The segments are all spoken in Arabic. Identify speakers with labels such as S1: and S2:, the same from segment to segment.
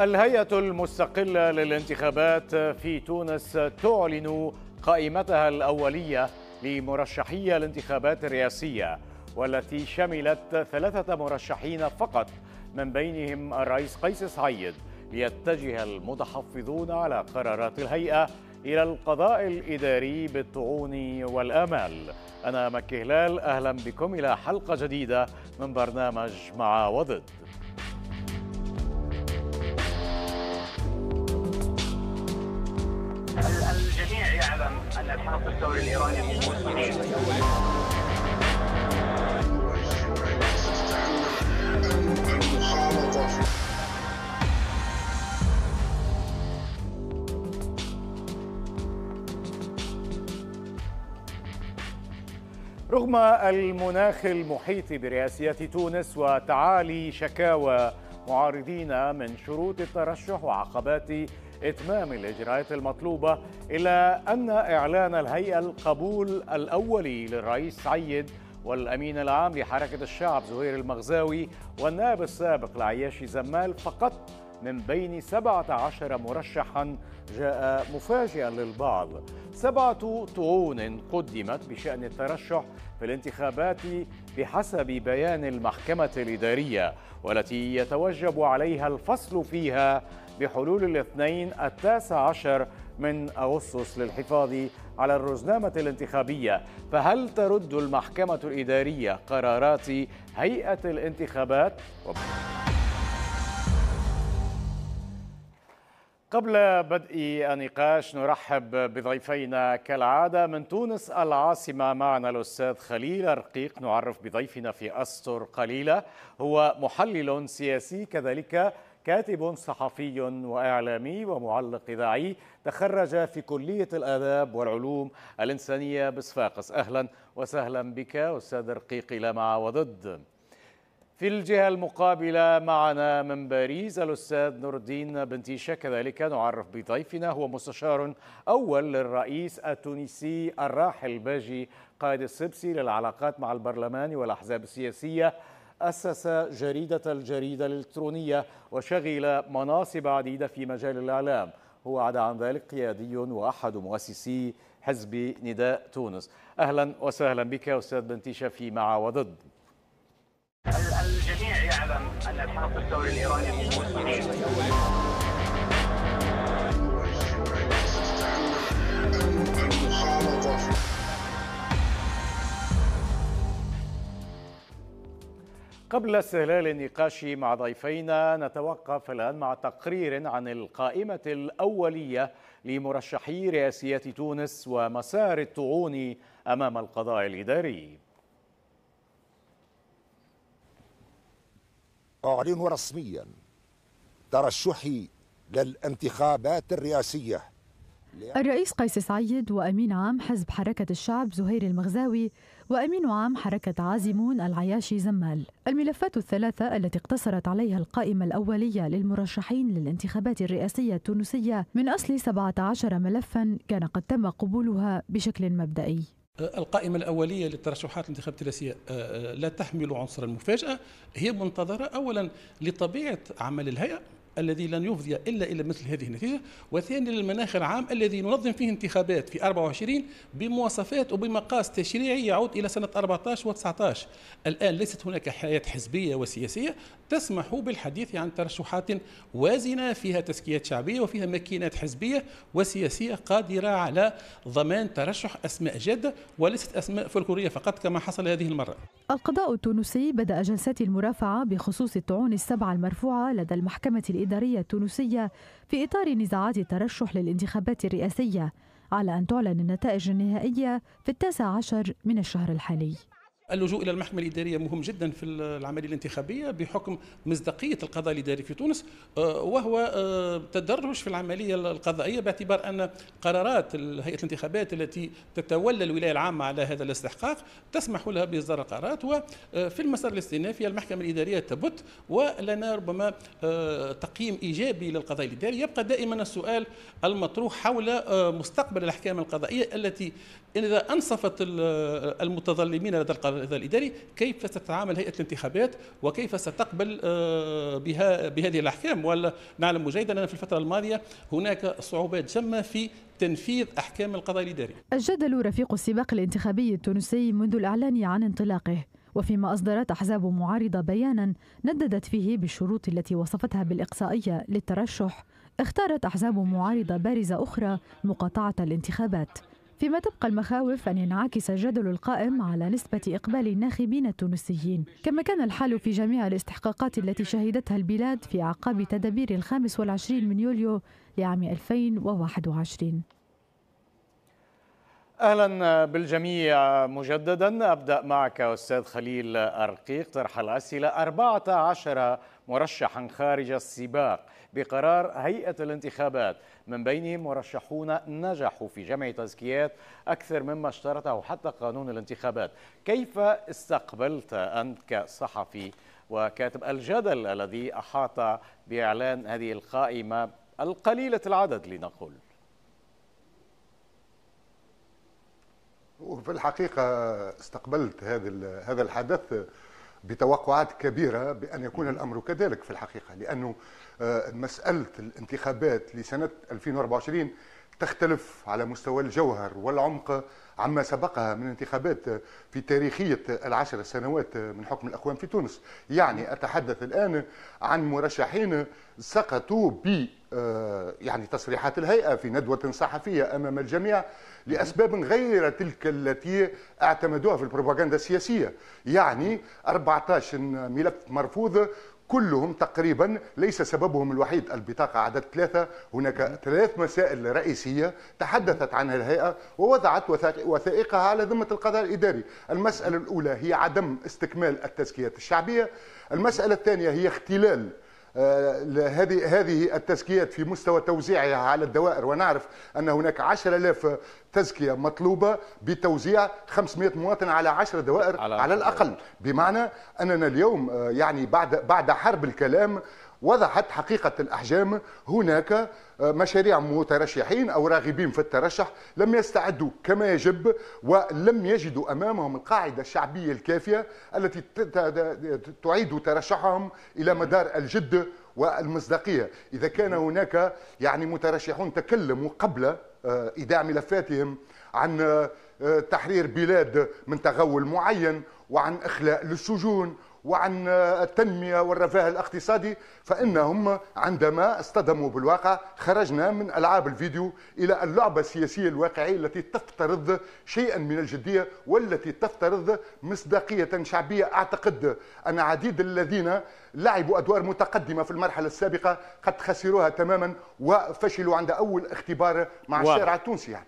S1: الهيئة المستقلة للانتخابات في تونس تعلن قائمتها الأولية لمرشحي الانتخابات الرئاسية والتي شملت ثلاثة مرشحين فقط من بينهم الرئيس قيس سعيد ليتجه المتحفظون على قرارات الهيئة إلى القضاء الإداري بالطعون والآمال أنا مكي هلال أهلا بكم إلى حلقة جديدة من برنامج مع وضد
S2: أن الحرس الثوري
S3: الإيراني
S1: رغم المناخ المحيط برئاسية تونس وتعالي شكاوى معارضين من شروط الترشح وعقبات إتمام الإجراءات المطلوبة إلى أن إعلان الهيئة القبول الأولي للرئيس سعيد والأمين العام لحركة الشعب زهير المغزاوي والنائب السابق لعياشي زمال فقط من بين 17 مرشحا جاء مفاجئا للبعض سبعة طعون قدمت بشأن الترشح في الانتخابات بحسب بيان المحكمة الإدارية والتي يتوجب عليها الفصل فيها بحلول الاثنين التاسع عشر من أغسطس للحفاظ على الرزنامة الانتخابية فهل ترد المحكمة الإدارية قرارات هيئة الانتخابات؟ قبل بدء النقاش نرحب بضيفينا كالعادة من تونس العاصمة معنا الأستاذ خليل الرقيق نعرف بضيفنا في أسطر قليلة هو محلل سياسي كذلك كاتب صحفي وإعلامي ومعلق إذاعي تخرج في كلية الآداب والعلوم الإنسانية بصفاقس أهلا وسهلا بك أستاذ رقيقي لا مع وضد في الجهة المقابلة معنا من باريس الأستاذ نور الدين بنتيشة كذلك نعرف بضيفنا هو مستشار أول للرئيس التونسي الراحل باجي قائد السبسي للعلاقات مع البرلمان والأحزاب السياسية أسس جريدة الجريدة الإلكترونية وشغل مناصب عديدة في مجال الإعلام هو عدا عن ذلك قيادي وأحد مؤسسي حزب نداء تونس أهلا وسهلا بك أستاذ بنتيشة في مع وضد
S2: الجميع يعلم أن الحرس الثوري الإيراني من
S1: قبل استهلال النقاش مع ضيفينا نتوقف الآن مع تقرير عن القائمة الأولية لمرشحي رئاسيات تونس ومسار الطعون أمام القضاء الإداري
S4: أعلن رسميا ترشحي للانتخابات الرئاسية
S2: الرئيس قيس سعيد وأمين عام حزب حركة الشعب زهير المغزاوي وأمين عام حركة عازمون العياشي زمال الملفات الثلاثة التي اقتصرت عليها القائمة الأولية للمرشحين للانتخابات الرئاسية التونسية من أصل 17 ملفا كان قد تم قبولها بشكل مبدئي
S5: القائمة الأولية للترشحات الانتخابات الرئاسية آه، آه، لا تحمل عنصر المفاجأة هي منتظرة أولا لطبيعة عمل الهيئة الذي لن يفضي إلا إلى مثل هذه النتيجة وثاني للمناخ العام الذي ننظم فيه انتخابات في 24 بمواصفات وبمقاس تشريعي يعود إلى سنة 14 و19 الآن ليست هناك حياة حزبية وسياسية تسمح بالحديث عن ترشحات وازنة فيها تزكيات شعبية وفيها ماكينات حزبية وسياسية قادرة على ضمان ترشح أسماء جادة وليست أسماء فلكوريه فقط كما حصل هذه المرة
S2: القضاء التونسي بدأ جلسات المرافعة بخصوص الطعون السبعة المرفوعة لدى المحكمة الإدارية التونسية في إطار نزاعات الترشح للانتخابات الرئاسية على أن تعلن النتائج النهائية في التاسع عشر من الشهر الحالي
S5: اللجوء الى المحكمه الاداريه مهم جدا في العمليه الانتخابيه بحكم مصداقيه القضاء الاداري في تونس آه، وهو آه، تدرج في العمليه القضائيه باعتبار ان قرارات هيئه الانتخابات التي تتولى الولايه العامه على هذا الاستحقاق تسمح لها باصدار القرارات وفي آه، المسار الاستئنافي المحكمه الاداريه تبت ولنا ربما تقييم ايجابي للقضاء الاداري يبقى دائما السؤال المطروح حول مستقبل الاحكام القضائيه التي إذا أنصفت المتظلمين لدى القرار الإداري كيف ستتعامل هيئة الانتخابات وكيف ستقبل آه، بها بهذه الأحكام ولا نعلم جيدا أن في الفترة الماضية هناك صعوبات جمة في تنفيذ أحكام القضاء الإداري
S2: الجدل رفيق السباق الانتخابي التونسي منذ الإعلان عن انطلاقه وفيما أصدرت أحزاب معارضة بيانا نددت فيه بالشروط التي وصفتها بالإقصائية للترشح اختارت أحزاب معارضة بارزة أخرى مقاطعة الانتخابات فيما تبقى المخاوف أن ينعكس الجدل القائم على نسبة إقبال الناخبين التونسيين كما كان الحال في جميع الاستحقاقات التي شهدتها البلاد في أعقاب تدابير الخامس والعشرين من يوليو لعام 2021
S1: اهلا بالجميع مجددا ابدا معك استاذ خليل ارقيق طرح الاسئله 14 مرشحا خارج السباق بقرار هيئة الانتخابات من بينهم مرشحون نجحوا في جمع تزكيات أكثر مما اشترطه حتى قانون الانتخابات كيف استقبلت أنت كصحفي وكاتب الجدل الذي أحاط بإعلان هذه القائمة القليلة العدد لنقول
S4: وفي الحقيقة استقبلت هذا هذا الحدث بتوقعات كبيرة بأن يكون الأمر كذلك في الحقيقة لأنه آه، مسألة الانتخابات لسنة 2024 تختلف على مستوى الجوهر والعمق عما سبقها من انتخابات في تاريخية العشر سنوات من حكم الأقوام في تونس يعني أتحدث الآن عن مرشحين سقطوا ب آه، يعني تصريحات الهيئة في ندوة صحفية أمام الجميع لأسباب غير تلك التي اعتمدوها في البروباغندا السياسية يعني 14 ملف مرفوض كلهم تقريبا ليس سببهم الوحيد البطاقة عدد ثلاثة هناك ثلاث مسائل رئيسية تحدثت عنها الهيئة ووضعت وثائقها على ذمة القضاء الإداري المسألة الأولى هي عدم استكمال التزكيات الشعبية المسألة الثانية هي اختلال آه، هذه هذه التزكيات في مستوى توزيعها على الدوائر ونعرف ان هناك 10000 تزكيه مطلوبه بتوزيع 500 مواطن على 10 دوائر على, على الاقل بمعنى اننا اليوم آه، يعني بعد بعد حرب الكلام وضحت حقيقة الأحجام هناك آه، مشاريع مترشحين أو راغبين في الترشح لم يستعدوا كما يجب ولم يجدوا أمامهم القاعدة الشعبية الكافية التي تعيد ترشحهم إلى مدار الجد والمصداقية إذا كان هناك يعني مترشحون تكلموا قبل آه، إيداع ملفاتهم عن آه، تحرير بلاد من تغول معين وعن إخلاء للسجون وعن التنمية والرفاه الاقتصادي فإنهم عندما اصطدموا بالواقع خرجنا من ألعاب الفيديو إلى اللعبة السياسية الواقعية التي تفترض شيئا من الجدية والتي تفترض مصداقية شعبية أعتقد أن عديد الذين لعبوا أدوار متقدمة في المرحلة السابقة قد خسروها تماما وفشلوا عند أول اختبار مع الشارع التونسي يعني.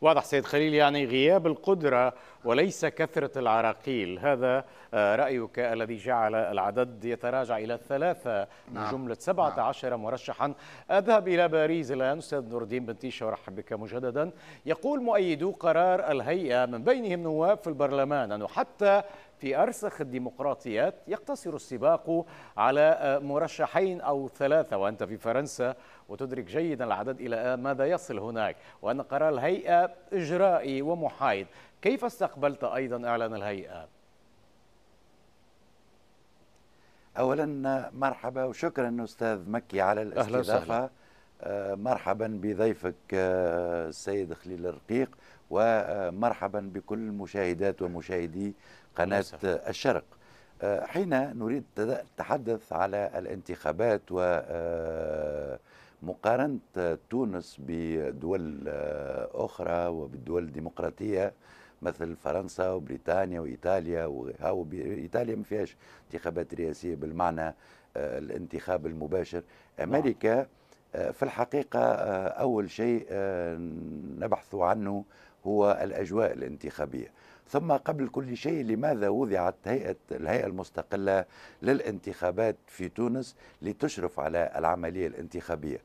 S1: واضح سيد خليل يعني غياب القدرة وليس كثرة العراقيل هذا آه، رأيك الذي جعل العدد يتراجع إلى ثلاثة من نعم. جملة 17 نعم. مرشحا أذهب إلى باريس الآن أستاذ نور الدين بن تيشة أرحب بك مجددا يقول مؤيدو قرار الهيئة من بينهم نواب في البرلمان أنه حتى في أرسخ الديمقراطيات يقتصر السباق على آه، مرشحين أو ثلاثة وأنت في فرنسا وتدرك جيدا العدد إلى ماذا يصل هناك وأن قرار الهيئة إجرائي ومحايد كيف استقبلت أيضا إعلان الهيئة؟
S3: أولا مرحبا وشكرا أستاذ مكي على الاستضافة آه، مرحبا بضيفك آه، السيد خليل الرقيق ومرحبا بكل مشاهدات ومشاهدي قناة الشرق آه، حين نريد التحدث على الانتخابات و مقارنة تونس بدول أخرى وبالدول الديمقراطية مثل فرنسا وبريطانيا وإيطاليا وهاو إيطاليا ما فيهاش انتخابات رئاسية بالمعنى آه، الانتخاب المباشر أمريكا آه، في الحقيقة آه، أول شيء نبحث عنه هو الأجواء الانتخابية ثم قبل كل شيء لماذا وضعت هيئة الهيئة المستقلة للانتخابات في تونس لتشرف على العملية الانتخابية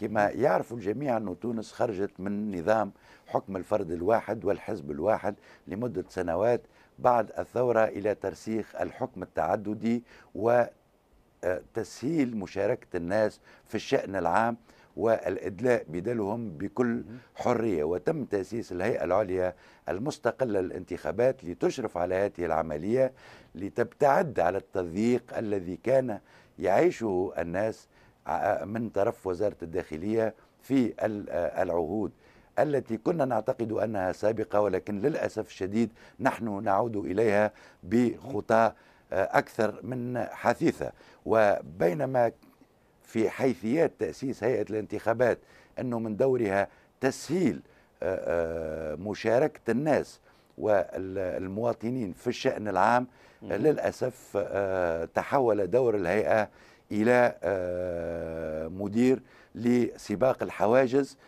S3: كما يعرف الجميع أن تونس خرجت من نظام حكم الفرد الواحد والحزب الواحد لمدة سنوات بعد الثورة إلى ترسيخ الحكم التعددي وتسهيل آه، مشاركة الناس في الشأن العام والإدلاء بدلهم بكل حرية وتم تأسيس الهيئة العليا المستقلة للانتخابات لتشرف على هذه العملية لتبتعد على التضييق الذي كان يعيشه الناس من طرف وزارة الداخلية في العهود التي كنا نعتقد انها سابقه ولكن للاسف الشديد نحن نعود اليها بخطى آه، اكثر من حثيثه وبينما في حيثيات تأسيس هيئة الانتخابات أنه من دورها تسهيل آه، آه، مشاركة الناس والمواطنين في الشأن العام للأسف آه، تحول دور الهيئة إلى مدير لسباق الحواجز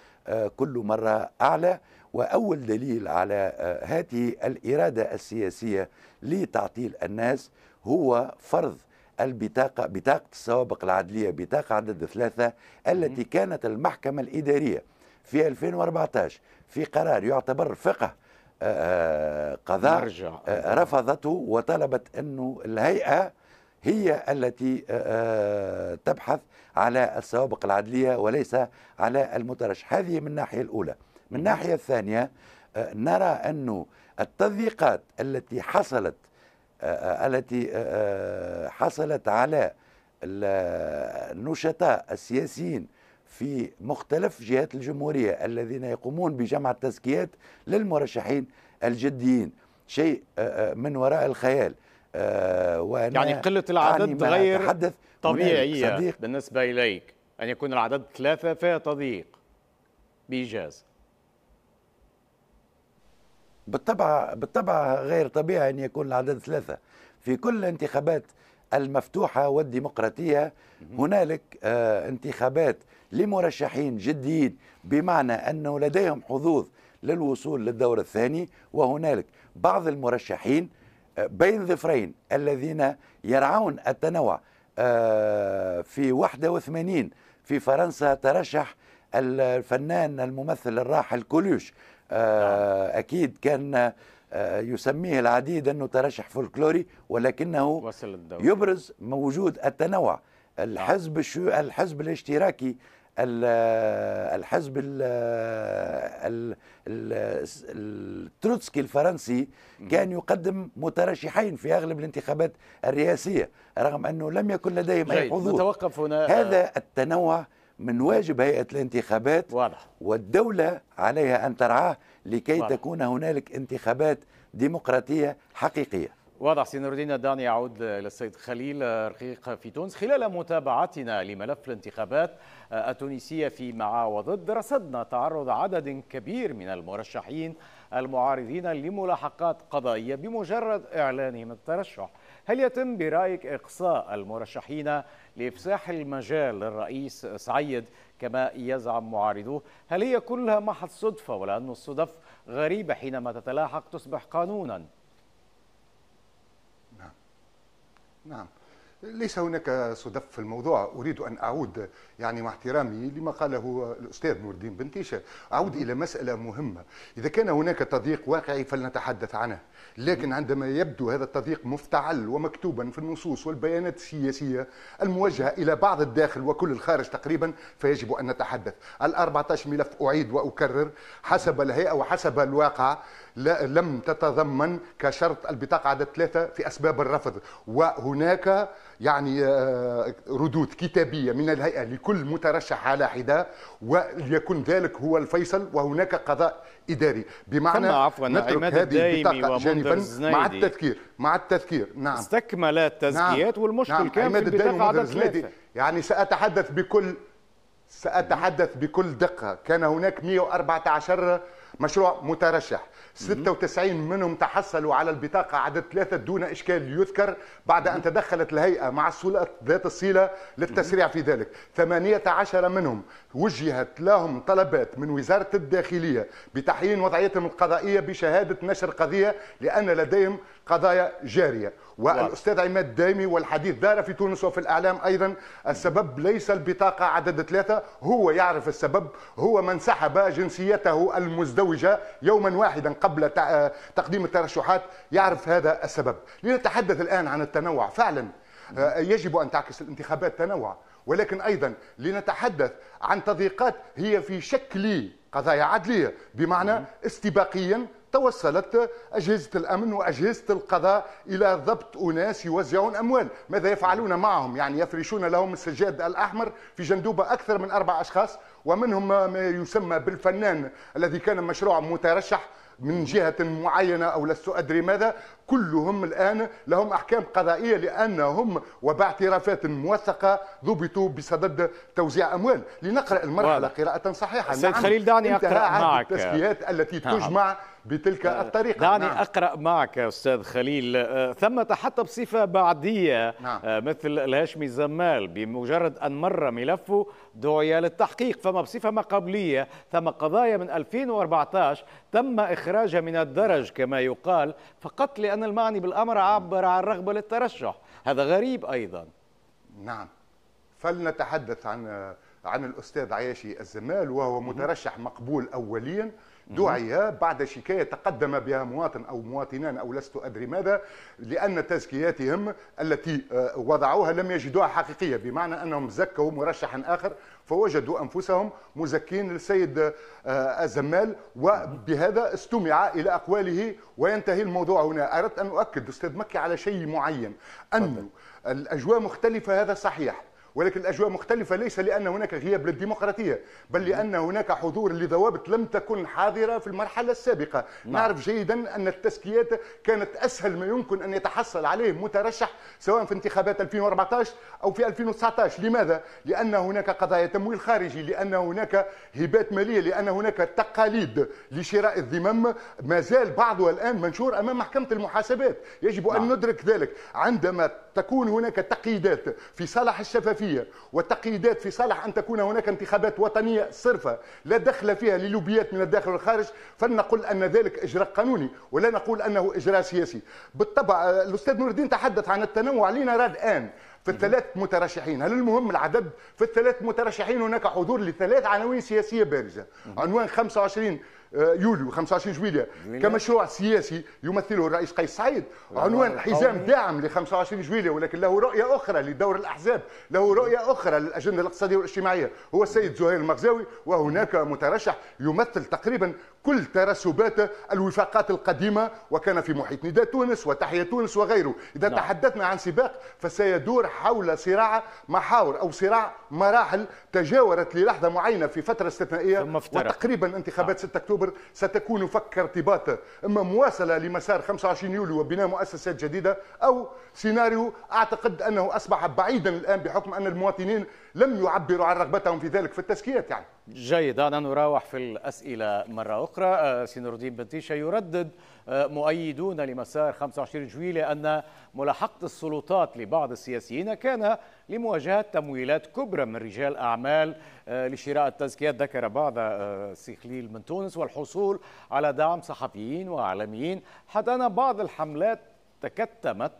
S3: كل مرة أعلى وأول دليل على هذه الإرادة السياسية لتعطيل الناس هو فرض البطاقة بطاقة السوابق العدلية بطاقة عدد ثلاثة التي كانت المحكمة الإدارية في 2014 في قرار يعتبر فقه آه، آه، قضاء آه، رفضته وطلبت أنه الهيئة هي التي تبحث على السوابق العدلية وليس على المترشح هذه من الناحية الأولى من الناحية الثانية نرى أنه التضييقات التي حصلت التي آه، آه، حصلت على النشطاء السياسيين في مختلف جهات الجمهورية الذين يقومون بجمع التزكيات للمرشحين الجديين شيء آه، من وراء الخيال يعني قلة العدد غير طبيعية
S1: بالنسبة إليك أن يكون العدد ثلاثة فيها تضييق بإيجاز
S3: بالطبع بالطبع غير طبيعي ان يكون العدد ثلاثه في كل الانتخابات المفتوحه والديمقراطيه هنالك آه، انتخابات لمرشحين جديين بمعنى انه لديهم حظوظ للوصول للدور الثاني وهنالك بعض المرشحين آه، بين ظفرين الذين يرعون التنوع آه، في 81 في فرنسا ترشح الفنان الممثل الراحل كولوش آه، أكيد كان آه، يسميه العديد أنه ترشح فولكلوري ولكنه وصل يبرز موجود التنوع الحزب نعم. الشو... الحزب الاشتراكي الحزب التروتسكي الفرنسي كان يقدم مترشحين في اغلب الانتخابات الرئاسيه رغم انه لم يكن لديهم اي حضور نتوقف هنا هذا التنوع من واجب هيئة الانتخابات واضح. والدولة عليها أن ترعاه لكي واضح. تكون هنالك انتخابات ديمقراطية حقيقية
S1: واضح سي نور الدين الداني يعود للسيد خليل رقيق في تونس خلال متابعتنا لملف الانتخابات التونسية في مع وضد رصدنا تعرض عدد كبير من المرشحين المعارضين لملاحقات قضائية بمجرد إعلانهم الترشح هل يتم برأيك إقصاء المرشحين لإفساح المجال للرئيس سعيد كما يزعم معارضوه هل هي كلها محض صدفة ولا أن الصدف غريبة حينما تتلاحق
S4: تصبح قانونا نعم نعم ليس هناك صدف في الموضوع أريد أن أعود يعني مع احترامي لما قاله الأستاذ نور الدين بنتيشة أعود إلى مسألة مهمة إذا كان هناك تضييق واقعي فلنتحدث عنه لكن عندما يبدو هذا التضييق مفتعل ومكتوبا في النصوص والبيانات السياسية الموجهة إلى بعض الداخل وكل الخارج تقريبا فيجب أن نتحدث ال 14 ملف أعيد وأكرر حسب الهيئة وحسب الواقع لم تتضمن كشرط البطاقة عدد ثلاثة في أسباب الرفض وهناك يعني آه، ردود كتابية من الهيئة لكل مترشح على حدة وليكن ذلك هو الفيصل وهناك قضاء إداري بمعنى عفوا نترك هذه البطاقة جانبا مع التذكير مع التذكير نعم استكمل التزكيات نعم. والمشكل نعم. كان في البطاقة عدد ثلاثة يعني سأتحدث بكل سأتحدث بكل دقة كان هناك 114 مشروع مترشح 96 منهم تحصلوا على البطاقة عدد ثلاثة دون إشكال يذكر بعد أن تدخلت الهيئة مع السلطة ذات الصلة للتسريع في ذلك 18 منهم وجهت لهم طلبات من وزارة الداخلية بتحيين وضعيتهم القضائية بشهادة نشر قضية لأن لديهم قضايا جارية والأستاذ عماد دايمي والحديث دار في تونس وفي الإعلام أيضا السبب ليس البطاقة عدد ثلاثة هو يعرف السبب هو من سحب جنسيته المزدوجة يوما واحدا قبل تقديم الترشحات يعرف هذا السبب لنتحدث الآن عن التنوع فعلا آه، يجب أن تعكس الانتخابات تنوع ولكن أيضا لنتحدث عن تضييقات هي في شكل قضايا عدلية بمعنى استباقيا توصلت أجهزة الأمن وأجهزة القضاء إلى ضبط أناس يوزعون أموال ماذا يفعلون معهم يعني يفرشون لهم السجاد الأحمر في جندوبة أكثر من أربع أشخاص ومنهم ما يسمى بالفنان الذي كان مشروع مترشح من جهه معينه او لست ادري ماذا كلهم الان لهم احكام قضائيه لانهم وباعترافات موثقه ضبطوا بصدد توزيع اموال لنقرا المرحله قراءه صحيحه سيد نعم خليل دعني اقرا معك التسكيات التي نعم. تجمع بتلك آه، الطريقة
S1: دعني نعم. أقرأ معك أستاذ خليل آه، ثمة حتى بصفة بعدية نعم. آه، مثل الهاشمي زمال بمجرد أن مر ملفه دعي للتحقيق فما بصفة ما قبلية ثم قضايا من 2014 تم إخراجها من الدرج كما يقال فقط لأن المعني بالأمر عبر عن رغبة للترشح هذا غريب أيضا
S4: نعم فلنتحدث عن عن الأستاذ عياشي الزمال وهو مترشح مقبول أوليا دعي بعد شكاية تقدم بها مواطن أو مواطنان أو لست أدري ماذا لأن تزكياتهم التي آه، وضعوها لم يجدوها حقيقية بمعنى أنهم زكوا مرشحا آخر فوجدوا أنفسهم مزكين للسيد آه، الزمال وبهذا استمع إلى أقواله وينتهي الموضوع هنا أردت أن أؤكد أستاذ مكي على شيء معين أن الأجواء مختلفة هذا صحيح ولكن الاجواء مختلفه ليس لان هناك غياب للديمقراطيه بل لان هناك حضور لضوابط لم تكن حاضره في المرحله السابقه نعم. نعرف جيدا ان التزكيات كانت اسهل ما يمكن ان يتحصل عليه مترشح سواء في انتخابات 2014 او في 2019 لماذا لان هناك قضايا تمويل خارجي لان هناك هبات ماليه لان هناك تقاليد لشراء الذمم ما زال بعضها الان منشور امام محكمه المحاسبات يجب نعم. ان ندرك ذلك عندما تكون هناك تقييدات في صالح الشفافيه الملكيه والتقييدات في صالح أن تكون هناك انتخابات وطنية صرفة لا دخل فيها للوبيات من الداخل والخارج فلنقل أن ذلك إجراء قانوني ولا نقول أنه إجراء سياسي بالطبع آه، الأستاذ نور الدين تحدث عن التنوع لنرى الآن في الثلاث مترشحين هل المهم العدد في الثلاث مترشحين هناك حضور لثلاث عناوين سياسية بارزة عنوان 25 آه، يوليو 25 جويلية كمشروع سياسي يمثله الرئيس قيس سعيد عنوان حزام داعم ل 25 جويلية ولكن له رؤية أخرى لدور الأحزاب له رؤية أخرى للأجندة الاقتصادية والاجتماعية هو السيد زهير المغزاوي وهناك مترشح يمثل تقريبا كل ترسبات الوفاقات القديمة وكان في محيط نداء تونس وتحية تونس وغيره إذا نعم. تحدثنا عن سباق فسيدور حول صراع محاور أو صراع مراحل تجاورت للحظة معينة في فترة استثنائية وتقريبا انتخابات نعم. 6 أكتوبر أكتوبر ستكون فك ارتباط إما مواصلة لمسار 25 يوليو وبناء مؤسسات جديدة أو سيناريو أعتقد أنه أصبح بعيدا الآن بحكم أن المواطنين لم يعبروا عن رغبتهم في ذلك في التزكيات يعني جيد
S1: دعنا نراوح في الأسئلة مرة أخرى آه، سي نور الدين بنتيشة يردد مؤيدون لمسار 25 جويلية أن ملاحقة السلطات لبعض السياسيين كان لمواجهة تمويلات كبرى من رجال أعمال آه، لشراء التزكيات ذكر بعض آه، سيخليل من تونس والحصول على دعم صحفيين وإعلاميين حتى أن بعض الحملات تكتمت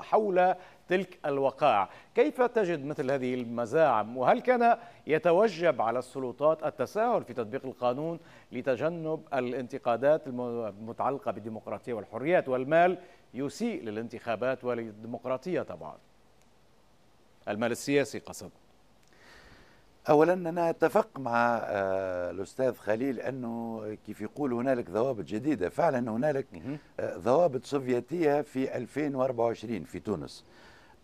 S1: حول تلك الوقائع كيف تجد مثل هذه المزاعم وهل كان يتوجب على السلطات التساهل في تطبيق القانون لتجنب الانتقادات المتعلقة بالديمقراطية والحريات والمال يسيء للانتخابات وللديمقراطية طبعا المال السياسي قصد
S3: اولا انا اتفق مع آه، الاستاذ خليل انه كيف يقول هنالك ضوابط جديده فعلا هنالك آه، ضوابط سوفيتيه في 2024 في تونس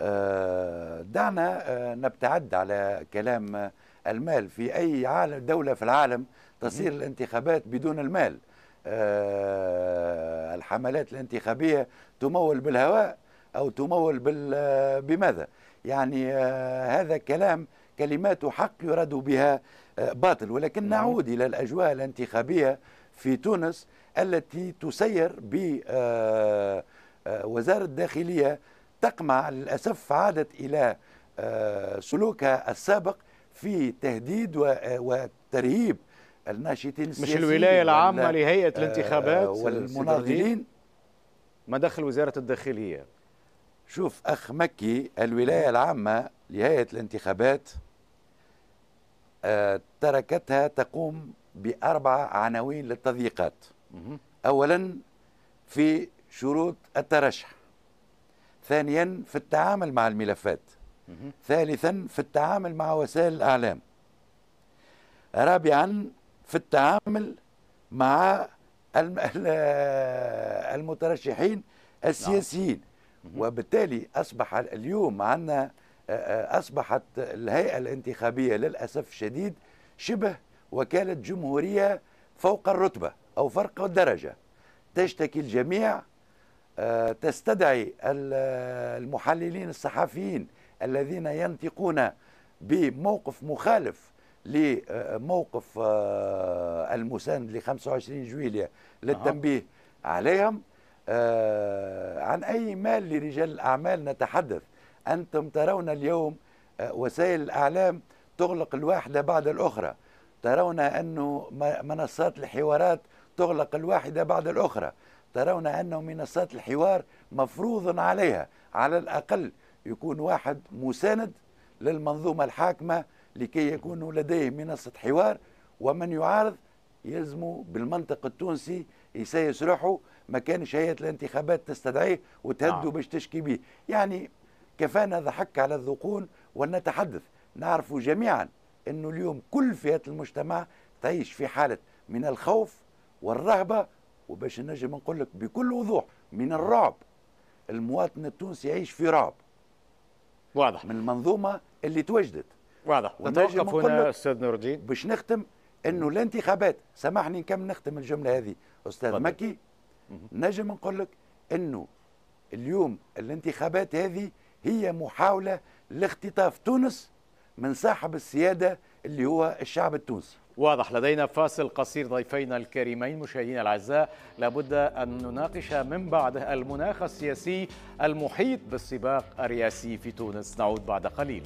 S3: آه، دعنا آه، نبتعد على كلام المال في أي عالم دولة في العالم تصير الانتخابات بدون المال آه، الحملات الانتخابية تمول بالهواء أو تمول بماذا يعني هذا كلام كلمات حق يراد بها باطل ولكن نعم. نعود إلى الأجواء الانتخابية في تونس التي تسير بوزارة الداخلية تقمع للأسف عادت إلى آه، سلوكها السابق في تهديد آه، وترهيب الناشطين السياسيين مش الولايه العامه آه، لهيئه الانتخابات والمناضلين مداخل وزاره الداخليه شوف اخ مكي الولايه العامه لهيئه الانتخابات تركتها تقوم باربع عناوين للتضييقات اولا في شروط الترشح ثانيا في التعامل مع الملفات ثالثا في التعامل مع وسائل الإعلام رابعا في التعامل مع المترشحين السياسيين نعم. وبالتالي أصبح اليوم عندنا أصبحت الهيئة الانتخابية للأسف الشديد شبه وكالة جمهورية فوق الرتبة أو فرق الدرجة تشتكي الجميع تستدعي المحللين الصحفيين الذين ينطقون بموقف مخالف لموقف آه، المساند ل 25 جويلية للتنبيه عليهم آه، عن أي مال لرجال الأعمال نتحدث أنتم ترون اليوم آه، وسائل الأعلام تغلق الواحدة بعد الأخرى ترون أنه منصات الحوارات تغلق الواحدة بعد الأخرى ترون أنه منصات الحوار مفروض عليها على الأقل يكون واحد مساند للمنظومة الحاكمة لكي يكون لديه منصة حوار ومن يعارض يلزمه بالمنطق التونسي يسيس روحه ما كانش هيئة الانتخابات تستدعيه وتهدوا نعم. باش تشكي به يعني كفانا ضحك على الذقون ولنتحدث نعرف جميعا أنه اليوم كل فئات المجتمع تعيش في حالة من الخوف والرهبة وباش نجم نقول لك بكل وضوح من الرعب المواطن التونسي يعيش في رعب واضح من المنظومه اللي توجدت واضح نتوقف هنا استاذ نور الدين باش نختم انه الانتخابات سامحني كم نختم الجمله هذه استاذ مكي نجم نقول لك انه اليوم الانتخابات هذه هي محاوله لاختطاف تونس من صاحب السياده اللي هو الشعب التونسي
S1: واضح لدينا فاصل قصير ضيفينا الكريمين مشاهدينا الأعزاء لابد أن نناقش من بعده المناخ السياسي المحيط بالسباق الرئاسي في تونس نعود بعد قليل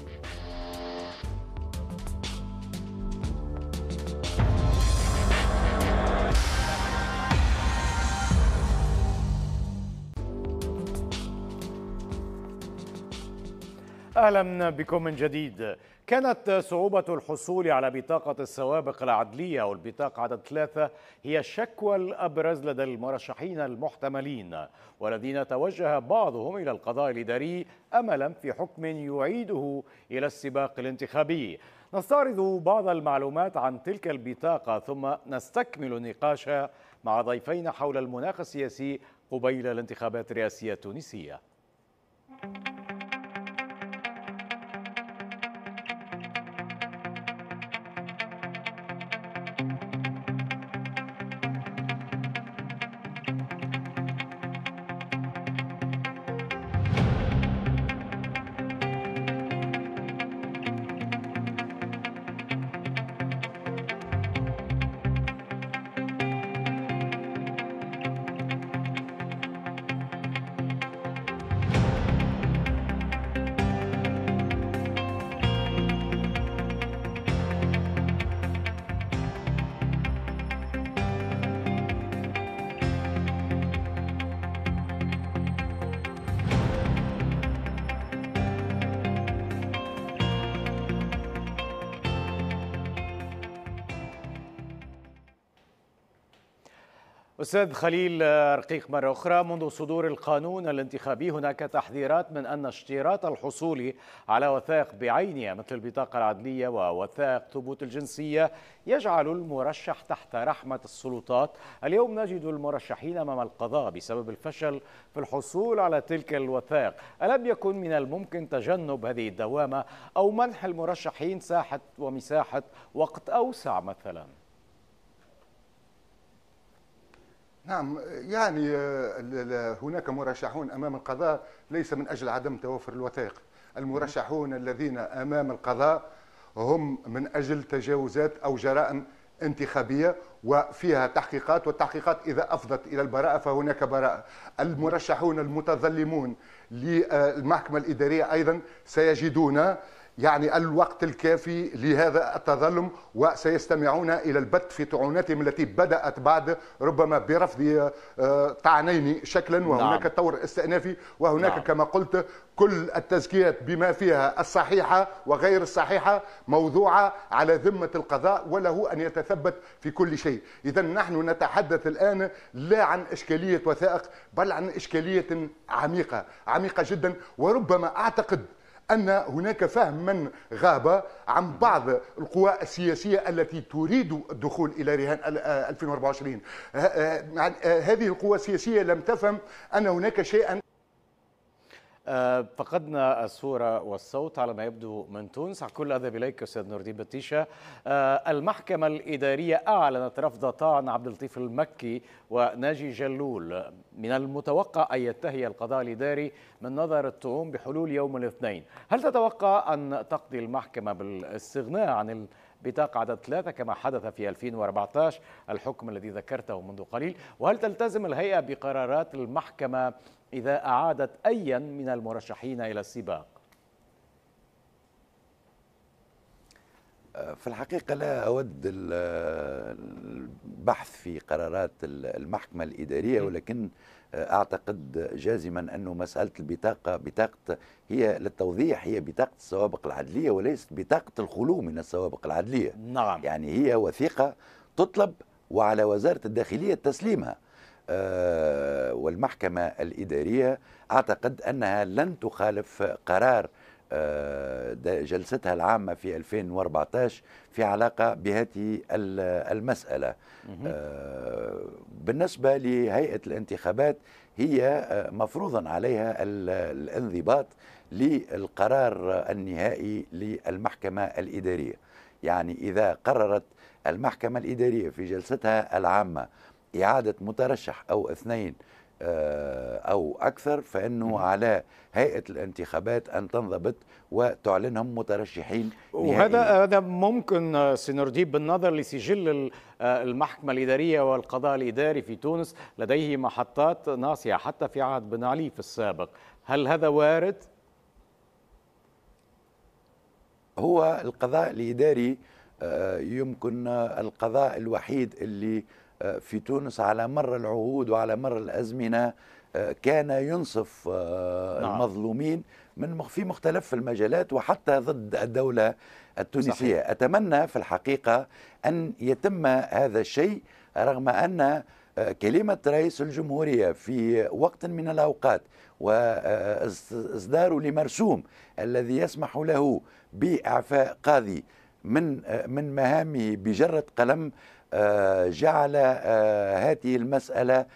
S1: أهلا بكم من جديد كانت صعوبة الحصول على بطاقة السوابق العدلية أو البطاقة عدد ثلاثة هي الشكوى الأبرز لدى المرشحين المحتملين والذين توجه بعضهم إلى القضاء الإداري أملا في حكم يعيده إلى السباق الانتخابي نستعرض بعض المعلومات عن تلك البطاقة ثم نستكمل النقاش مع ضيفين حول المناخ السياسي قبيل الانتخابات الرئاسية التونسية أستاذ خليل رقيق مرة أخرى منذ صدور القانون الانتخابي هناك تحذيرات من أن اشتراط الحصول على وثائق بعينها مثل البطاقة العدلية ووثائق ثبوت الجنسية يجعل المرشح تحت رحمة السلطات اليوم نجد المرشحين أمام القضاء بسبب الفشل في الحصول على تلك الوثائق ألم يكن من الممكن تجنب هذه الدوامة أو منح المرشحين ساحة ومساحة وقت أوسع مثلاً
S4: نعم يعني آه، هناك مرشحون امام القضاء ليس من اجل عدم توفر الوثائق المرشحون الذين امام القضاء هم من اجل تجاوزات او جرائم انتخابيه وفيها تحقيقات والتحقيقات اذا افضت الى البراءه فهناك براءه. المرشحون المتظلمون للمحكمه الاداريه ايضا سيجدون يعني الوقت الكافي لهذا التظلم وسيستمعون الى البت في طعوناتهم التي بدات بعد ربما برفض آه، طعنين شكلا نعم. وهناك نعم. طور استئنافي وهناك نعم. كما قلت كل التزكيات بما فيها الصحيحه وغير الصحيحه موضوعه على ذمه القضاء وله ان يتثبت في كل شيء، اذا نحن نتحدث الان لا عن اشكاليه وثائق بل عن اشكاليه عميقه، عميقه جدا وربما اعتقد ان هناك فهما غاب عن بعض القوى السياسيه التي تريد الدخول الى رهان 2024 آه، آه، آه، هذه القوى السياسيه لم تفهم ان هناك شيئا
S1: آه، فقدنا الصورة والصوت على ما يبدو من تونس كل هذا إليك أستاذ نور الدين بطيشة آه، المحكمة الإدارية أعلنت رفض طعن عبد اللطيف المكي وناجي جلول من المتوقع أن يتهي القضاء الإداري من نظر التهم بحلول يوم الاثنين هل تتوقع أن تقضي المحكمة بالاستغناء عن بطاقة عدد ثلاثة كما حدث في 2014 الحكم الذي ذكرته منذ قليل وهل تلتزم الهيئة بقرارات المحكمة إذا أعادت أيا من المرشحين إلى السباق
S3: في الحقيقة لا أود البحث في قرارات المحكمة الإدارية ولكن اعتقد جازما انه مساله البطاقه بطاقه هي للتوضيح هي بطاقه السوابق العدليه وليست بطاقه الخلو من السوابق العدليه نعم يعني هي وثيقه تطلب وعلى وزاره الداخليه تسليمها آه، والمحكمه الاداريه اعتقد انها لن تخالف قرار آه، جلستها العامة في 2014 في علاقة بهذه المسألة آه، بالنسبة لهيئة الانتخابات هي آه، مفروضا عليها الانضباط للقرار النهائي للمحكمة الإدارية يعني إذا قررت المحكمة الإدارية في جلستها العامة إعادة مترشح أو اثنين آه، أو أكثر فإنه على هيئة الانتخابات أن تنضبط وتعلنهم مترشحين وهذا
S1: هذا ممكن آه، سينورديب بالنظر لسجل آه، المحكمة الإدارية والقضاء الإداري في تونس لديه محطات ناصية حتى في عهد بن علي في السابق هل هذا وارد؟
S3: هو القضاء الإداري يمكن القضاء الوحيد اللي في تونس على مر العهود وعلى مر الأزمنة آه، كان ينصف آه، نعم. المظلومين من في مختلف المجالات وحتى ضد الدولة التونسية صحيح. أتمنى في الحقيقة أن يتم هذا الشيء رغم أن آه، كلمة رئيس الجمهورية في وقت من الأوقات وإصداره لمرسوم الذي يسمح له بإعفاء قاضي من من مهامه بجرة قلم آه، جعل آه، هذه المسألة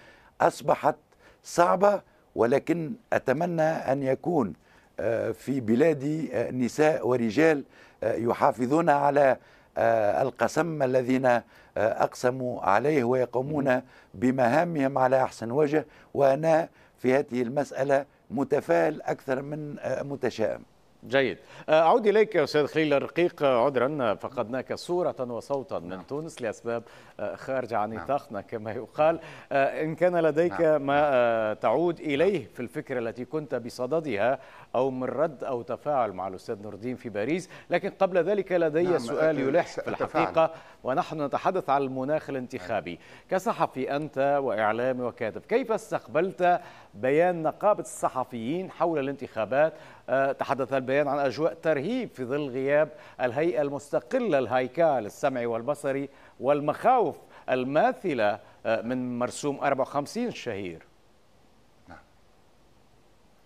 S3: أصبحت صعبة ولكن أتمنى أن يكون آه، في بلادي نساء ورجال يحافظون على القسم الذين أقسموا عليه ويقومون بمهامهم على أحسن وجه وأنا في هذه المسألة متفائل أكثر من متشائم
S1: جيد آه، أعود إليك يا أستاذ خليل الرقيق آه، عذرا آه، فقدناك صورة وصوتا من نعم. تونس لأسباب خارجة عن نطاقنا نعم. كما يقال إن كان لديك نعم. ما تعود نعم. إليه في الفكرة التي كنت بصددها أو من رد أو تفاعل مع الأستاذ نور الدين في باريس لكن قبل ذلك لدي نعم سؤال يلح في الحقيقة ونحن نتحدث عن المناخ الانتخابي كصحفي أنت وإعلامي وكاتب كيف استقبلت بيان نقابة الصحفيين حول الانتخابات آه، تحدث البيان عن أجواء ترهيب في ظل غياب الهيئة المستقلة الهيكل السمعي والبصري والمخاوف الماثلة آه، من مرسوم 54 الشهير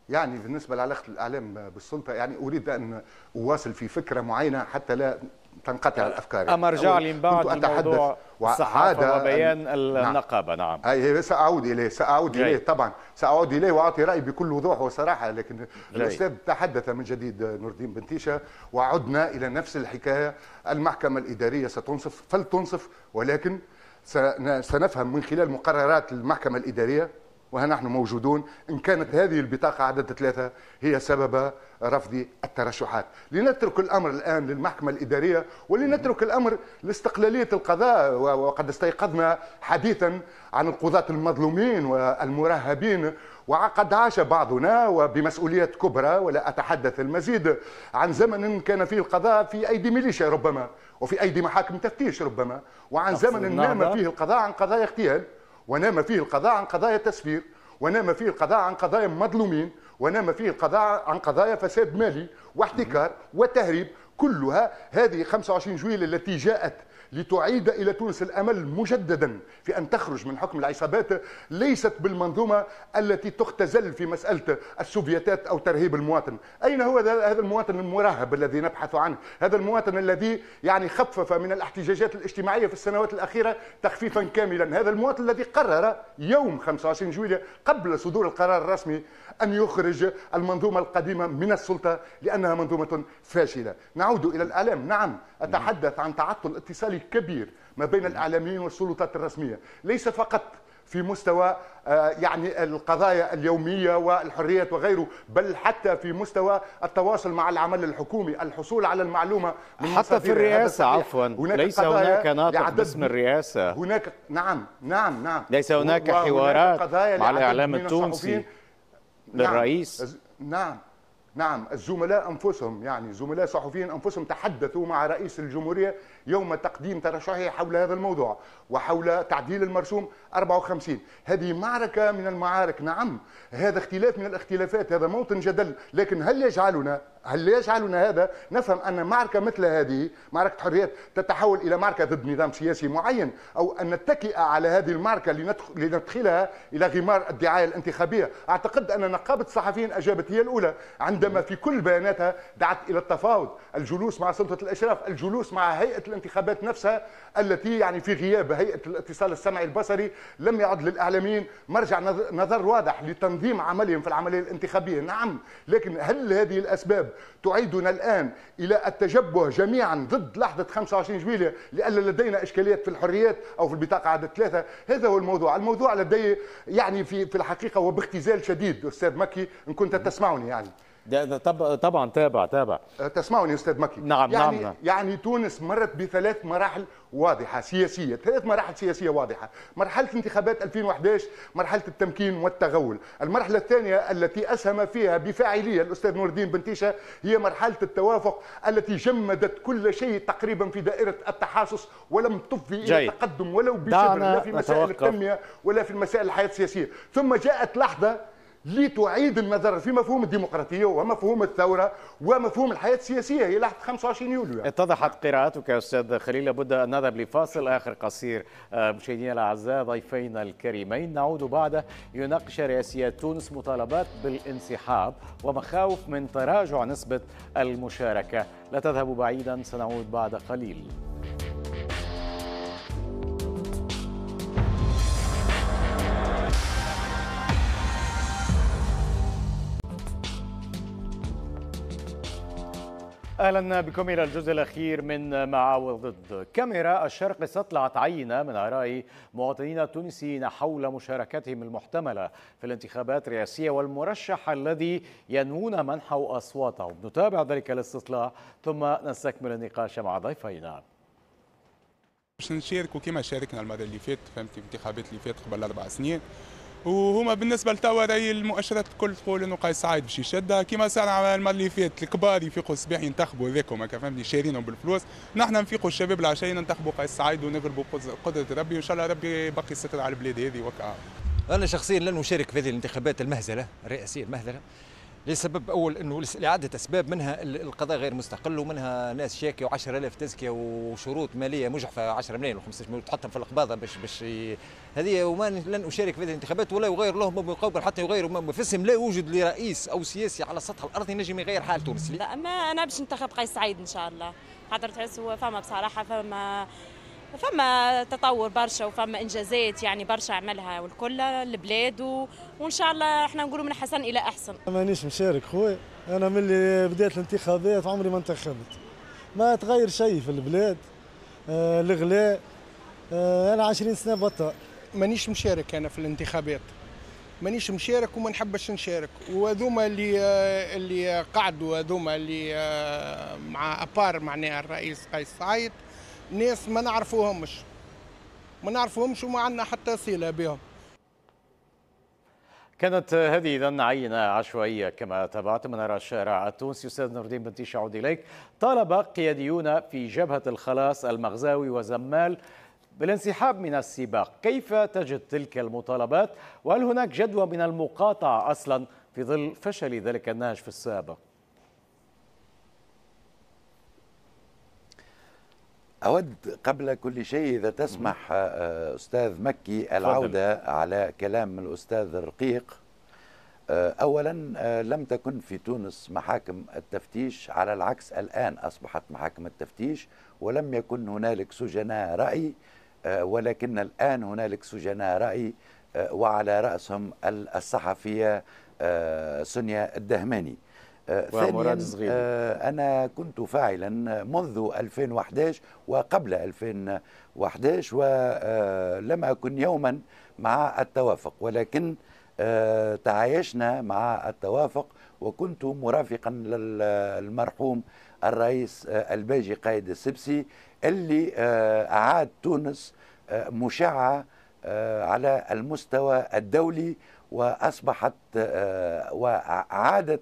S4: يعني بالنسبه لعلاقه الاعلام بالسلطه يعني اريد ان اواصل في فكره معينه حتى لا تنقطع الافكار اما يعني ارجع لي من بعد الموضوع الصحافه وبيان نعم.
S1: النقابه نعم,
S4: أي ساعود اليه ساعود جاي. اليه طبعا ساعود اليه واعطي رايي بكل وضوح وصراحه لكن جاي. الاستاذ تحدث من جديد نور الدين بنتيشه وعدنا الى نفس الحكايه المحكمه الاداريه ستنصف فلتنصف ولكن سنفهم من خلال مقررات المحكمه الاداريه وها نحن موجودون إن كانت هذه البطاقة عدد ثلاثة هي سبب رفض الترشحات لنترك الأمر الآن للمحكمة الإدارية ولنترك الأمر لاستقلالية القضاء وقد استيقظنا حديثا عن القضاة المظلومين والمرهبين وقد عاش بعضنا وبمسؤولية كبرى ولا أتحدث المزيد عن زمن كان فيه القضاء في أيدي ميليشيا ربما وفي أيدي محاكم تفتيش ربما وعن زمن نام فيه القضاء عن قضايا اغتيال ونام فيه القضاء عن قضايا تسفير ونام فيه القضاء عن قضايا مظلومين ونام فيه القضاء عن قضايا فساد مالي واحتكار وتهريب كلها هذه 25 جويل التي جاءت لتعيد إلى تونس الأمل مجددا في أن تخرج من حكم العصابات ليست بالمنظومة التي تختزل في مسألة السوفيتات أو ترهيب المواطن أين هو هذا المواطن المرهب الذي نبحث عنه هذا المواطن الذي يعني خفف من الاحتجاجات الاجتماعية في السنوات الأخيرة تخفيفا كاملا هذا المواطن الذي قرر يوم 25 جويليا قبل صدور القرار الرسمي أن يخرج المنظومة القديمة من السلطة لأنها منظومة فاشلة نعود إلى الاعلام، نعم أتحدث عن تعطل اتصالي شيء كبير ما بين الاعلاميين والسلطات الرسميه ليس فقط في مستوى آه، يعني القضايا اليومية والحريات وغيره بل حتى في مستوى التواصل مع العمل الحكومي الحصول على المعلومة من حتى في الرئاسة عفوا هناك ليس هناك ناطق باسم
S1: الرئاسة
S4: هناك نعم نعم نعم ليس هناك حوارات مع الإعلام التونسي نعم. للرئيس نعم نعم الزملاء انفسهم يعني زملاء صحفيين انفسهم تحدثوا مع رئيس الجمهوريه يوم تقديم ترشحه حول هذا الموضوع وحول تعديل المرسوم 54 هذه معركه من المعارك نعم هذا اختلاف من الاختلافات هذا موطن جدل لكن هل يجعلنا هل لا يجعلنا هذا نفهم أن معركة مثل هذه معركة حريات تتحول إلى معركة ضد نظام سياسي معين أو أن نتكئ على هذه المعركة لندخلها إلى غمار الدعاية الانتخابية أعتقد أن نقابة الصحفيين أجابت هي الأولى عندما في كل بياناتها دعت إلى التفاوض الجلوس مع سلطة الأشراف الجلوس مع هيئة الانتخابات نفسها التي يعني في غياب هيئة الاتصال السمعي البصري لم يعد للإعلاميين مرجع نظر واضح لتنظيم عملهم في العملية الانتخابية نعم لكن هل هذه الأسباب تعيدنا الآن إلى التجبه جميعا ضد لحظة 25 جويلية لأن لدينا إشكاليات في الحريات أو في البطاقة عدد ثلاثة هذا هو الموضوع الموضوع لدي يعني في, في الحقيقة وباختزال شديد أستاذ مكي إن كنت تسمعني يعني ده طب طبعا تابع تابع أه، تسمعني استاذ مكي نعم،, نعم يعني نعم يعني تونس مرت بثلاث مراحل واضحه سياسيه ثلاث مراحل سياسيه واضحه مرحله انتخابات 2011 مرحله التمكين والتغول المرحله الثانيه التي اسهم فيها بفاعليه الاستاذ نور الدين بنتيشه هي مرحله التوافق التي جمدت كل شيء تقريبا في دائره التحاصص ولم تفضي الى تقدم ولو بشبر لا في مسائل التنميه ولا في المسائل الحياه السياسيه ثم جاءت لحظه لتعيد النظر في مفهوم الديمقراطيه ومفهوم الثوره ومفهوم الحياه السياسيه هي لحد 25 يوليو يعني.
S1: اتضحت قراءتك يا استاذ خليل لابد ان نذهب لفاصل اخر قصير آه، مشاهدينا الاعزاء ضيفينا الكريمين نعود بعده يناقش رئاسيه تونس مطالبات بالانسحاب ومخاوف من تراجع نسبه المشاركه لا تذهبوا بعيدا سنعود بعد قليل اهلا بكم الى الجزء الاخير من مع وضد كاميرا الشرق استطلعت عينه من اراء مواطنين التونسيين حول مشاركتهم المحتمله في الانتخابات الرئاسيه والمرشح الذي ينوون منحه اصواتهم نتابع ذلك الاستطلاع
S5: ثم نستكمل النقاش مع ضيفينا باش نشاركوا كما شاركنا المره اللي فاتت فهمتي الانتخابات اللي فاتت قبل اربع سنين وهما بالنسبه لتوا راهي المؤشرات الكل تقول انه قايس سعيد باش يشدها كما صار العام اللي فات الكبار يفيقوا الصباح ينتخبوا هذاكم هكا فهمتني شارينهم بالفلوس نحن نفيقوا الشباب العشاء ننتخبوا قايس سعيد ونقلبوا قدره ربي وان شاء الله ربي باقي يستر على البلاد هذه وكا انا شخصيا لن اشارك في هذه الانتخابات المهزله الرئاسيه المهزله لسبب اول انه لعده اسباب منها القضاء
S1: غير مستقل ومنها ناس شاكي و10000 تزكيه وشروط ماليه مجحفه 10 ملايين و5 ملايين تحطهم في القباضه باش باش هذه وما لن اشارك في هذه الانتخابات ولا يغير لهم مقابل حتى يغير مفسهم لا يوجد لرئيس او سياسي على سطح الارض ينجم يغير حال تونس لا
S2: ما انا باش ننتخب قيس سعيد ان شاء الله خاطر تحس هو فما بصراحه فما فما تطور برشا وفما انجازات يعني برشا عملها والكل البلاد و... وان شاء الله احنا نقولوا من حسن الى احسن
S1: مانيش مشارك خويا انا اللي بدات الانتخابات عمري
S5: ما انتخبت ما تغير شيء في البلاد آه الغلاء آه انا 20 سنه بطل مانيش مشارك انا في الانتخابات مانيش مشارك وما نحبش نشارك وهذوما اللي آه، اللي قعدوا هذوما اللي آه، مع ابار معناها الرئيس قيس سعيد ناس ما نعرفوهمش ما نعرفوهمش وما عندنا حتى صله بهم كانت
S1: هذه اذا عينه عشوائيه كما تابعت من نرى الشارع التونسي استاذ نور الدين بنتيش اعود اليك طالب قياديون في جبهه الخلاص المغزاوي وزمال بالانسحاب من السباق كيف تجد تلك المطالبات وهل هناك جدوى من المقاطعه اصلا في ظل فشل ذلك النهج في السابق
S3: أود قبل كل شيء إذا تسمح آه، أستاذ مكي العودة على كلام الأستاذ الرقيق آه، أولا آه، لم تكن في تونس محاكم التفتيش على العكس الآن أصبحت محاكم التفتيش ولم يكن هنالك سجناء رأي ولكن الآن هنالك سجناء رأي وعلى رأسهم الصحفية سنيا الدهماني آه، ثانيا صغير. آه، أنا كنت فاعلا منذ 2011 وقبل 2011 ولم آه، أكن يوما مع التوافق ولكن تعايشنا مع التوافق وكنت مرافقا للمرحوم الرئيس الباجي قائد السبسي اللي أعاد تونس مشعة على المستوى الدولي وأصبحت وعادت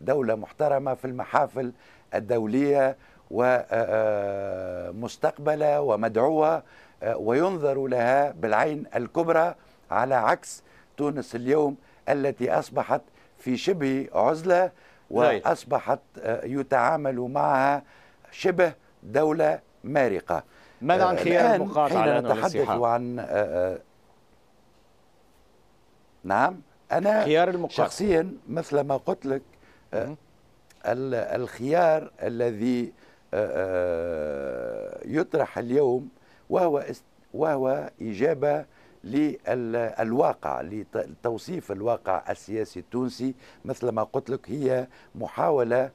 S3: دولة محترمة في المحافل الدولية ومستقبلة ومدعوة وينظر لها بالعين الكبرى على عكس تونس اليوم التي أصبحت في شبه عزلة نعم. وأصبحت آه، يتعامل معها شبه دولة مارقة ماذا عن آه، خيار المقاطعة حين نتحدث عن آه، نعم أنا خيار شخصيا مثل ما قلت لك أه، الخيار الذي أه، أه، يطرح اليوم وهو وهو إجابة للواقع لتوصيف الواقع السياسي التونسي مثل ما قلت لك هي محاولة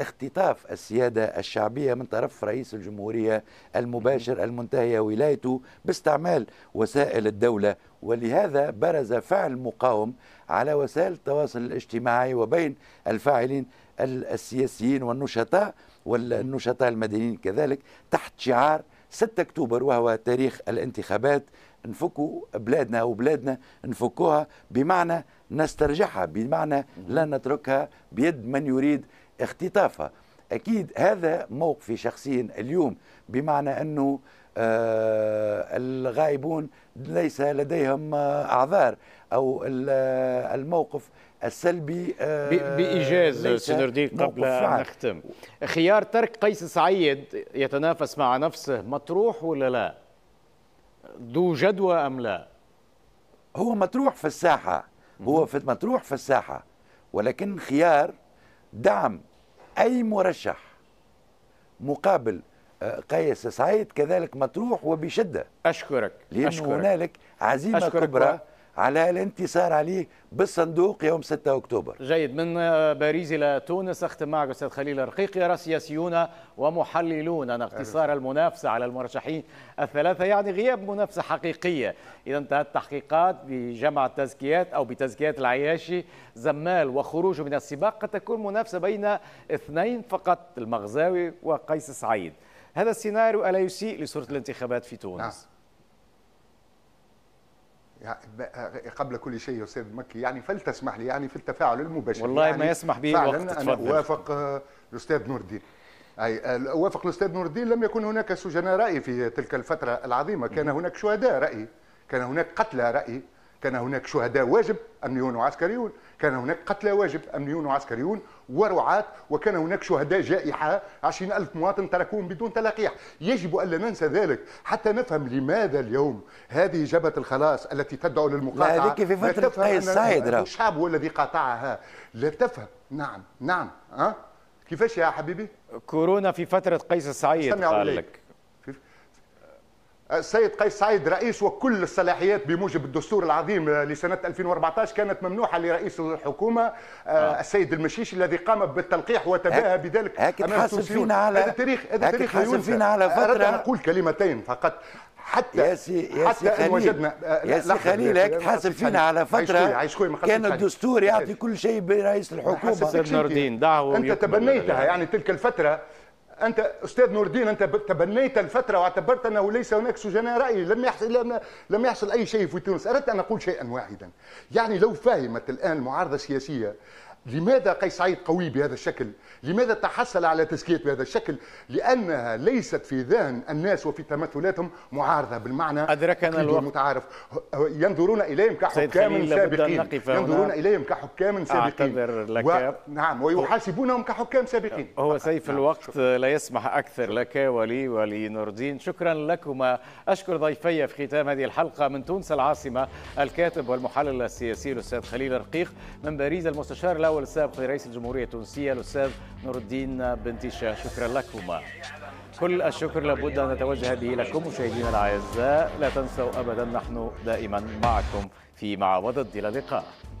S3: اختطاف السيادة الشعبية من طرف رئيس الجمهورية المباشر المنتهية ولايته باستعمال وسائل الدولة ولهذا برز فعل مقاوم على وسائل التواصل الاجتماعي وبين الفاعلين السياسيين والنشطاء والنشطاء المدنيين كذلك تحت شعار 6 اكتوبر وهو تاريخ الانتخابات نفكوا بلادنا وبلادنا نفكوها بمعنى نسترجعها بمعنى لا نتركها بيد من يريد اختطافها أكيد هذا موقفي شخصيا اليوم بمعنى أنه آه، الغائبون ليس لديهم آه، أعذار أو آه، الموقف السلبي بإيجاز سنردين قبل أن نختم خيار
S1: ترك قيس سعيد يتنافس مع نفسه مطروح ولا لا؟
S3: ذو جدوى أم لا؟ هو مطروح في الساحة هو في مطروح في الساحة ولكن خيار دعم أي مرشح مقابل آه، قيس سعيد كذلك مطروح وبشدة أشكرك لأن هنالك عزيمة أشكرك كبرى و... على الانتصار عليه بالصندوق يوم 6 أكتوبر
S1: جيد من آه، باريس إلى تونس أختم معك أستاذ خليل الرقيق يرى سياسيون ومحللون أن اقتصار المنافسة على المرشحين الثلاثة يعني غياب منافسة حقيقية إذا انتهت التحقيقات بجمع التزكيات أو بتزكيات العياشي زمال وخروجه من السباق قد تكون منافسة بين اثنين فقط المغزاوي وقيس سعيد هذا السيناريو ألا يسيء لصورة الانتخابات في تونس؟ نعم.
S4: قبل كل شيء يا استاذ مكي يعني فلتسمح لي يعني في التفاعل المباشر والله يعني ما يسمح به فعلا وقت انا اوافق آه، الاستاذ نور الدين اي اوافق الاستاذ نور الدين لم يكن هناك سجناء راي في تلك الفتره العظيمه كان هناك شهداء راي كان هناك قتلى راي كان هناك شهداء واجب امنيون وعسكريون كان هناك قتلى واجب أمنيون وعسكريون ورعاة وكان هناك شهداء جائحة عشرين ألف مواطن تركوهم بدون تلقيح يجب أن لا ننسى ذلك حتى نفهم لماذا اليوم هذه جبهة الخلاص التي تدعو للمقاطعة هذيك في فترة قيس الشعب هو الذي قاطعها لا تفهم نعم نعم ها أه؟ كيفاش يا حبيبي كورونا في فترة قيس السعيد قال لك السيد قيس سعيد رئيس وكل الصلاحيات بموجب الدستور العظيم لسنة 2014 كانت ممنوحة لرئيس الحكومة آه. آه. السيد المشيشي الذي قام بالتلقيح وتباهى هك بذلك هك تحاسب فينا على... هذا تاريخ هذا تاريخ لا على فترة أردت أقول كلمتين فقط حتى يا
S3: سي يا سي آه، خليل يا سي خليل هيك تحاسب فينا على فتره عايش خوي عايش خوي كان الدستور يعطي
S4: كل شيء برئيس الحكومه نور الدين دعوه انت تبنيتها يعني تلك الفتره انت استاذ نور الدين انت تبنيت الفتره واعتبرت انه ليس هناك سجناء راي لم يحصل لم, لم يحصل اي شيء في تونس اردت ان اقول شيئا واحدا يعني لو فهمت الان المعارضه السياسيه لماذا قيس سعيد قوي بهذا الشكل؟ لماذا تحصل على تزكية بهذا الشكل؟ لأنها ليست في ذهن الناس وفي تمثلاتهم معارضة بالمعنى أدركنا الوقت متعارف ينظرون إليهم كحكام سابقين ينظرون إليهم كحكام سابقين لك و... نعم ويحاسبونهم كحكام سابقين
S1: هو سيف نعم. الوقت شكرا. لا يسمح أكثر لك ولي ولنور الدين شكرا لكما أشكر ضيفي في ختام هذه الحلقة من تونس العاصمة الكاتب والمحلل السياسي الأستاذ خليل رقيق من باريس المستشار لو الاول السابق لرئيس الجمهوريه التونسيه الاستاذ نور الدين بنتيشا شكرا لكما كل الشكر لابد ان نتوجه به لكم مشاهدينا الاعزاء لا تنسوا ابدا نحن دائما معكم في مع وضد الى اللقاء